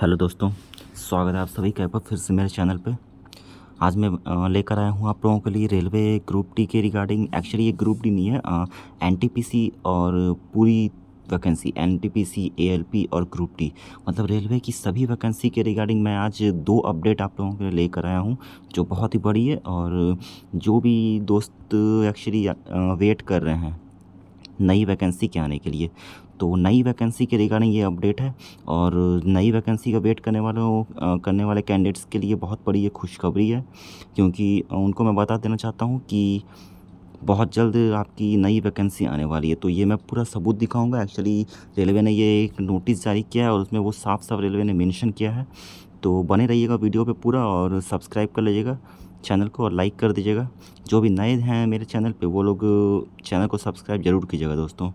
Hello दोस्तों स्वागत है आप सभी का एक बार फिर से मेरे चैनल पे आज मैं लेकर आया हूँ आप लोगों के लिए रेलवे ग्रुप डी के रिगार्डिंग एक्चुअली ये ग्रुप डी नहीं है एनटीपीसी और पूरी vacancy N T P C A L P और ग्रुप डी मतलब रेलवे की सभी वैकेंसी के रिगार्डिंग मैं आज दो अपडेट आप लोगों के लिए लेकर आया हूँ जो बहुत ही बड़ी है और जो भी दोस्त एक्चुअली वेट कर रहे हैं नई वैकेंसी के आने के लिए तो नई वैकेंसी के रिगार्डिंग ये अपडेट है और नई वैकेंसी का वेट करने वालों करने वाले कैंडिडेट्स के लिए बहुत बड़ी ये खुशखबरी है क्योंकि उनको मैं बता देना चाहता हूँ कि बहुत जल्द आपकी नई वैकेंसी आने वाली है तो ये मैं पूरा सबूत दिखाऊंगा एक्चुअली रेलवे ने ये एक नोटिस जारी किया है और उसमें वो साफ साफ रेलवे ने मेंशन किया है तो बने रहिएगा वीडियो पे पूरा और सब्सक्राइब कर लीजिएगा चैनल को और लाइक कर दीजिएगा जो भी नए हैं मेरे चैनल पे वो लोग चैनल को सब्सक्राइब ज़रूर कीजिएगा दोस्तों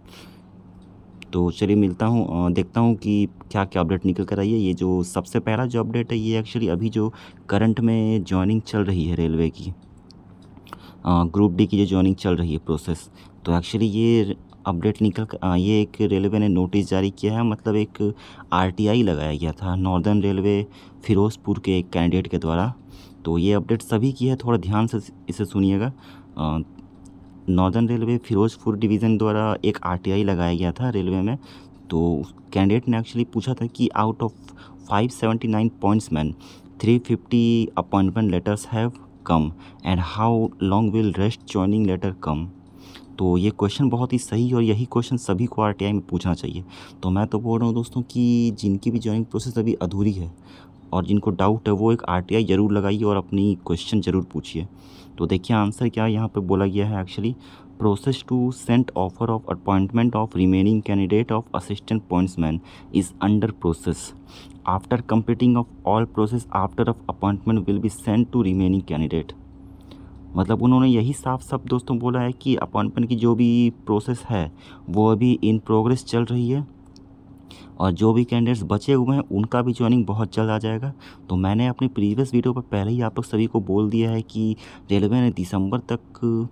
तो चलिए मिलता हूँ देखता हूँ कि क्या क्या अपडेट निकल कर आई है ये जो सबसे पहला जो अपडेट है ये एक्चुअली अभी जो करंट में जॉइनिंग चल रही है रेलवे की ग्रुप डी की जो जॉइनिंग चल रही है प्रोसेस तो एक्चुअली ये अपडेट निकल कर ये एक रेलवे ने नोटिस जारी किया है मतलब एक आरटीआई लगाया गया था नॉर्दर्न रेलवे फ़िरोज़पुर के एक कैंडिडेट के द्वारा तो ये अपडेट सभी की है थोड़ा ध्यान से इसे सुनिएगा नॉर्दर्न रेलवे फ़िरोज़पुर डिवीज़न द्वारा एक आरटीआई लगाया गया था रेलवे में तो कैंडिडेट ने एक्चुअली पूछा था कि out of 579 pointsman 350 appointment letters have come and how long will rest joining letter come तो ये क्वेश्चन बहुत ही सही और यही क्वेश्चन सभी को आर में पूछना चाहिए तो मैं तो बोल रहा हूँ दोस्तों कि जिनकी भी ज्वाइनिंग प्रोसेस अभी अधूरी है और जिनको डाउट है वो एक आर ज़रूर लगाइए और अपनी क्वेश्चन ज़रूर पूछिए तो देखिए आंसर क्या यहाँ पर बोला गया है actually process to sent offer of appointment of remaining candidate of assistant pointsman is under process after completing of all process after of appointment will be sent to remaining candidate मतलब उन्होंने यही साफ साफ दोस्तों बोला है कि अपॉइंटमेंट की जो भी प्रोसेस है वो अभी इन प्रोग्रेस चल रही है और जो भी कैंडिडेट्स बचे हुए हैं उनका भी ज्वाइनिंग बहुत जल्द आ जाएगा तो मैंने अपनी प्रीवियस वीडियो पर पहले ही आप लोग सभी को बोल दिया है कि रेलवे ने दिसंबर तक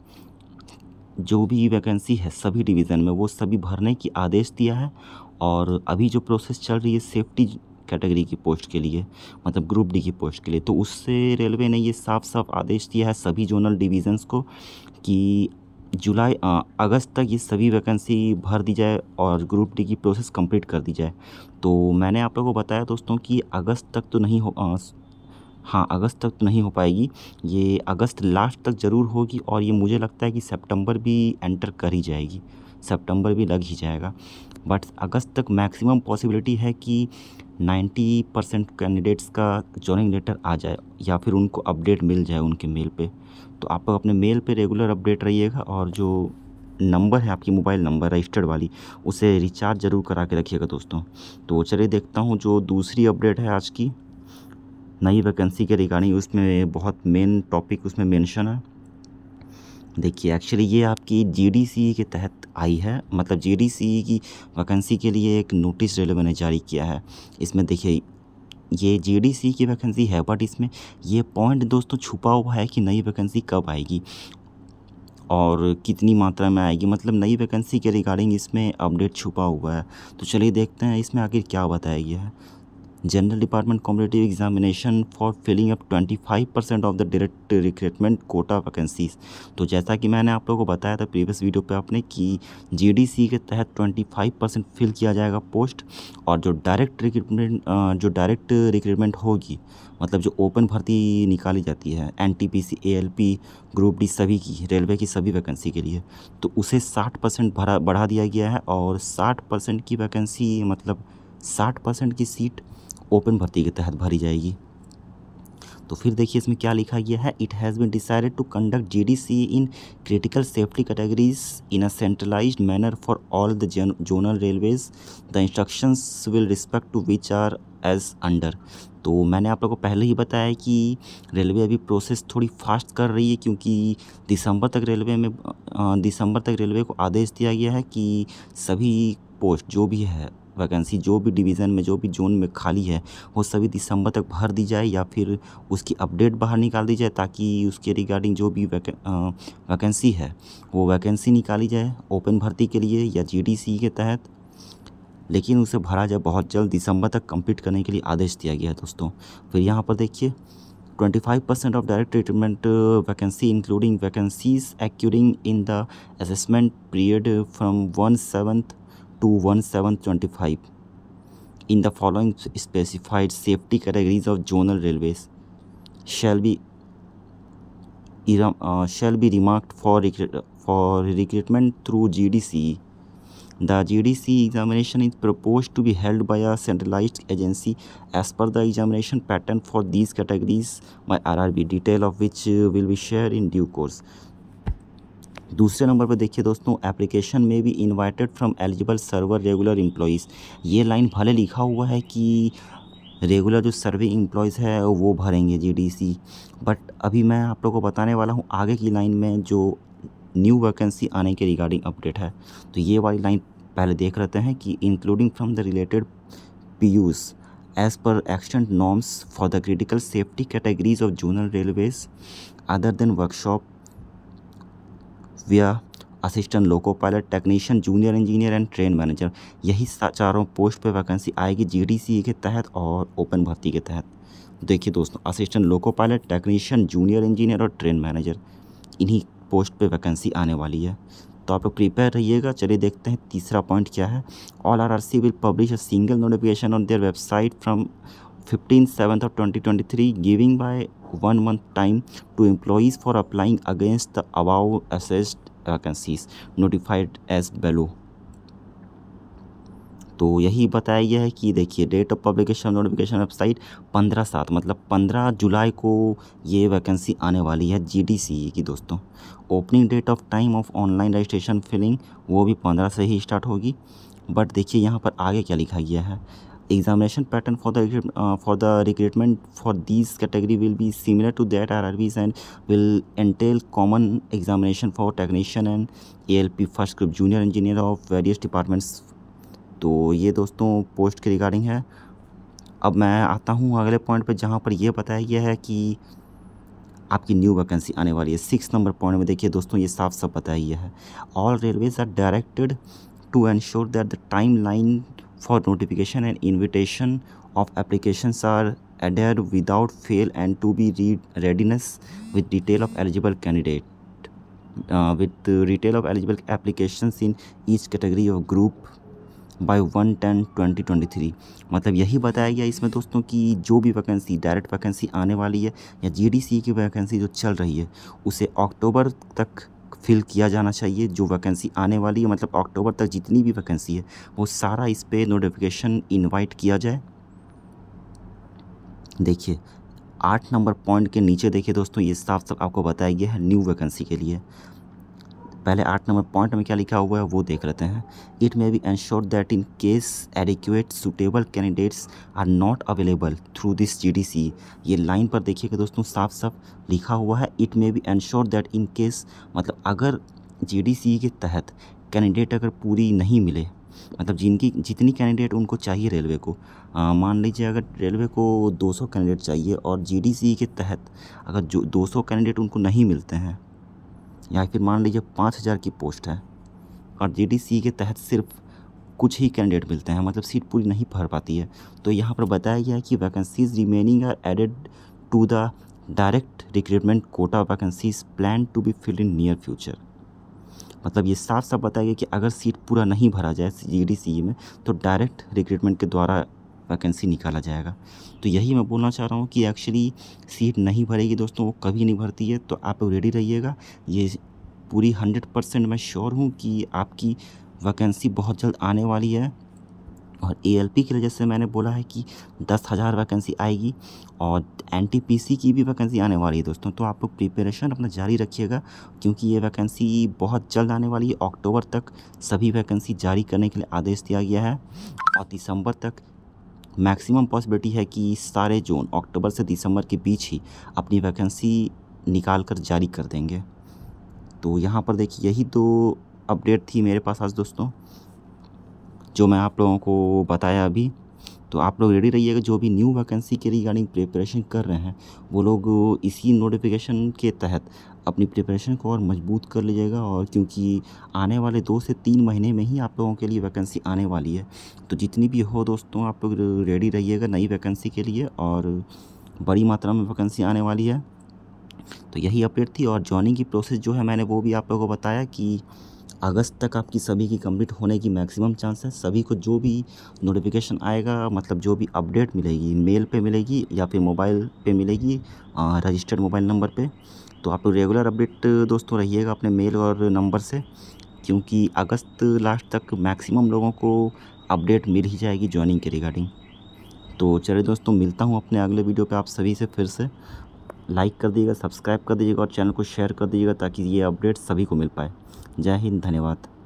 जो भी वैकेंसी है सभी डिवीज़न में वो सभी भरने की आदेश दिया है और अभी जो प्रोसेस चल रही है सेफ्टी कैटेगरी की पोस्ट के लिए मतलब ग्रुप डी की पोस्ट के लिए तो उससे रेलवे ने ये साफ साफ आदेश दिया है सभी जोनल डिवीज़न्स को कि जुलाई अगस्त तक ये सभी वैकेंसी भर दी जाए और ग्रुप डी की प्रोसेस कंप्लीट कर दी जाए तो मैंने आप लोगों को बताया दोस्तों कि अगस्त तक तो नहीं हो आ, हाँ अगस्त तक तो नहीं हो पाएगी ये अगस्त लास्ट तक ज़रूर होगी और ये मुझे लगता है कि सितंबर भी एंटर कर ही जाएगी सितंबर भी लग ही जाएगा बट अगस्त तक मैक्सिमम पॉसिबिलिटी है कि 90 परसेंट कैंडिडेट्स का जॉइनिंग लेटर आ जाए या फिर उनको अपडेट मिल जाए उनके मेल पे तो आप अपने मेल पे रेगुलर अपडेट रहिएगा और जो नंबर है आपकी मोबाइल नंबर रजिस्टर्ड वाली उसे रिचार्ज ज़रूर करा के रखिएगा दोस्तों तो चलिए देखता हूँ जो दूसरी अपडेट है आज की नई वैकेंसी के रिगार्डिंग उसमें बहुत मेन टॉपिक उसमें मेंशन है देखिए एक्चुअली ये आपकी जी e के तहत आई है मतलब जी e की वैकेंसी के लिए एक नोटिस रेलवे ने जारी किया है इसमें देखिए ये जीडीसी e की वैकेंसी है बट इसमें ये पॉइंट दोस्तों छुपा हुआ है कि नई वैकेंसी कब आएगी और कितनी मात्रा में आएगी मतलब नई वैकेंसी के रिगार्डिंग इसमें अपडेट छुपा हुआ है तो चलिए देखते हैं इसमें आखिर क्या बताया गया है general department competitive examination for filling up 25 percent of the direct recruitment quota vacancies तो जैसा कि मैंने आप लोगों को बताया था प्रीवियस वीडियो पे आपने कि जीडीसी के तहत 25 परसेंट फिल किया जाएगा पोस्ट और जो डायरेक्ट रिक्रूटमेंट जो डायरेक्ट रिक्रूटमेंट होगी मतलब जो ओपन भर्ती निकाली जाती है N T P C A L P group D सभी की रेलवे की सभी वैकेंसी के लिए तो उसे साठ परसेंट भरा बढ़ा दिया गया है और साठ परसेंट की वैकेंसी मतलब साठ परसेंट की सीट ओपन भर्ती के तहत भरी जाएगी तो फिर देखिए इसमें क्या लिखा गया है it has been decided to conduct GDC in critical safety categories in a centralise manner for all the zonal railways the instructions will respect to which are as under तो मैंने आप लोगों को पहले ही बताया कि रेलवे अभी प्रोसेस थोड़ी फास्ट कर रही है क्योंकि दिसंबर तक रेलवे में दिसंबर तक रेलवे को आदेश दिया गया है कि सभी पोस्ट जो भी है वैकेंसी जो भी डिवीज़न में जो भी जोन में खाली है वो सभी दिसंबर तक भर दी जाए या फिर उसकी अपडेट बाहर निकाल दी जाए ताकि उसके रिगार्डिंग जो भी वैकेंसी है वो वैकेंसी निकाली जाए ओपन भर्ती के लिए या जी के तहत लेकिन उसे भरा जाए बहुत जल्द दिसंबर तक कम्प्लीट करने के लिए आदेश दिया गया है दोस्तों फिर यहाँ पर देखिए 25 five of direct treatment vacancy including vacancies occurring in the assessment period from one seventh 21725 in the following specified safety categories of zonal railways shall be uh, shall be remarked for for recruitment through GDC. The GDC examination is proposed to be held by a centralized agency as per the examination pattern for these categories by RRB, detail of which uh, will be shared in due course. दूसरे नंबर पर देखिए दोस्तों application में भी invited from eligible server regular employees ये line भले लिखा हुआ है कि रेगुलर जो सर्विंग एम्प्लॉयज़ है वो भरेंगे जीडीसी बट अभी मैं आप लोगों को बताने वाला हूँ आगे की लाइन में जो न्यू वैकेंसी आने के रिगार्डिंग अपडेट है तो ये वाली लाइन पहले देख लेते हैं कि including from the related P as per extent norms for the critical safety categories of zonal railways other than workshop software assistant loco pilot technician junior engineer and train manager यही चारों post पर vacancy आएगी सी e के तहत और open भर्ती के तहत देखिए दोस्तों assistant loco pilot technician junior engineer और ट्रेन मैनेजर इन्हीं पोस्ट पे वैकेंसी आने वाली है तो आप लोग प्रिपेयर रहिएगा चलिए देखते हैं तीसरा पॉइंट क्या है all R R C will publish a single notification on their website from of 7th of 2023 giving by one month time to employees for applying against the above assessed vacancies notified as below तो यही बताया गया है कि देखिए date of publication notification website पंद्रह सात मतलब पंद्रह जुलाई को ये वैकेंसी आने वाली है जीडीसीए e की दोस्तों opening date of time of online registration filling वो भी पंद्रह से ही स्टार्ट होगी बट देखिए यहाँ पर आगे क्या लिखा गया है examination pattern for the uh, for the recruitment for these category will be similar to that RRBs and will entail common examination for technician and ALP first group junior engineer of various departments तो ये दोस्तों post के regarding है अब मैं आता हूँ अगले पॉइंट पे जहाँ पर ये बताया गया है कि आपकी न्यू वैकेंसी आने वाली है सिक्स नंबर पॉइंट में देखिए दोस्तों ये साफ साफ बताया गया है all railways are directed to ensure that the timeline for notification and invitation of applications are adhered without fail and to be read readiness with detail of eligible candidate uh, with the retail of eligible applications in each category of group by one ten twenty twenty three मतलब यही बताया गया इसमें दोस्तों कि जो भी vacancy direct vacancy आने वाली है या जी डी सी की वैकेंसी जो चल रही है उसे अक्टूबर तक फिल किया जाना चाहिए जो वैकेंसी आने वाली है मतलब अक्टूबर तक जितनी भी वैकेंसी है वो सारा इस पर नोटिफिकेशन इनवाइट किया जाए देखिए आठ नंबर पॉइंट के नीचे देखिए दोस्तों ये साफ साफ आपको बताया गया है न्यू वैकेंसी के लिए पहले आठ नंबर पॉइंट में क्या लिखा हुआ है वो देख लेते हैं it may be ensure that in case adequate suitable candidates are not available through this G ये लाइन पर देखिएगा दोस्तों साफ साफ लिखा हुआ है it may be ensure that in case मतलब अगर जी के तहत कैंडिडेट अगर पूरी नहीं मिले मतलब जिनकी जितनी कैंडिडेट उनको चाहिए रेलवे को मान लीजिए अगर रेलवे को 200 कैंडिडेट चाहिए और जीडीसी के तहत अगर जो 200 कैंडिडेट उनको नहीं मिलते हैं या फिर मान लीजिए पाँच हज़ार की पोस्ट है और जे के तहत सिर्फ कुछ ही कैंडिडेट मिलते हैं मतलब सीट पूरी नहीं भर पाती है तो यहाँ पर बताया गया है कि vacancies remaining are added to the direct recruitment quota vacancies plan to be filled in near future मतलब ये साफ साफ बताया गया कि अगर सीट पूरा नहीं भरा जाए जी में तो डायरेक्ट रिक्रूटमेंट के द्वारा वैकेंसी निकाला जाएगा तो यही मैं बोलना चाह रहा हूँ कि एक्चुअली सीट नहीं भरेगी दोस्तों वो कभी नहीं भरती है तो आप रेडी रहिएगा ये पूरी हंड्रेड परसेंट मैं श्योर हूँ कि आपकी वैकेंसी बहुत जल्द आने वाली है और ए के लिए जैसे मैंने बोला है कि दस हज़ार वैकेंसी आएगी और एन की भी वैकेंसी आने वाली है दोस्तों तो आप लोग प्रिपरेशन अपना जारी रखिएगा क्योंकि ये वैकेंसी बहुत जल्द आने वाली है अक्टूबर तक सभी वैकेंसी जारी करने के लिए आदेश दिया गया है और दिसंबर तक मैक्सिमम पॉसिबिलिटी है कि सारे जोन अक्टूबर से दिसंबर के बीच ही अपनी वैकेंसी निकाल कर जारी कर देंगे तो यहाँ पर देखिए यही दो अपडेट थी मेरे पास आज दोस्तों जो मैं आप लोगों को बताया अभी तो आप लोग रेडी रहिएगा जो भी न्यू वैकेंसी के रिगार्डिंग प्रिपरेशन कर रहे हैं वो लोग इसी नोटिफिकेशन के तहत अपनी प्रिपरेशन को और मजबूत कर लीजिएगा और क्योंकि आने वाले दो से तीन महीने में ही आप लोगों के लिए वैकेंसी आने वाली है तो जितनी भी हो दोस्तों आप लोग रेडी रहिएगा नई वैकेंसी के लिए और बड़ी मात्रा में वैकेंसी आने वाली है तो यही अपडेट थी और जॉइनिंग की प्रोसेस जो है मैंने वो भी आप लोगों को बताया कि अगस्त तक आपकी सभी की कंप्लीट होने की मैक्सिमम चांस है सभी को जो भी नोटिफिकेशन आएगा मतलब जो भी अपडेट मिलेगी मेल पे मिलेगी या फिर मोबाइल पे मिलेगी रजिस्टर्ड मोबाइल नंबर पे तो आप रेगुलर अपडेट दोस्तों रहिएगा अपने मेल और नंबर से क्योंकि अगस्त लास्ट तक मैक्सिमम लोगों को अपडेट मिल ही जाएगी ज्वाइनिंग के रिगार्डिंग तो चलिए दोस्तों मिलता हूँ अपने अगले वीडियो पर आप सभी से फिर से लाइक कर दीजिएगा सब्सक्राइब कर दीजिएगा और चैनल को शेयर कर दीजिएगा ताकि ये अपडेट सभी को मिल पाए जय हिंद धन्यवाद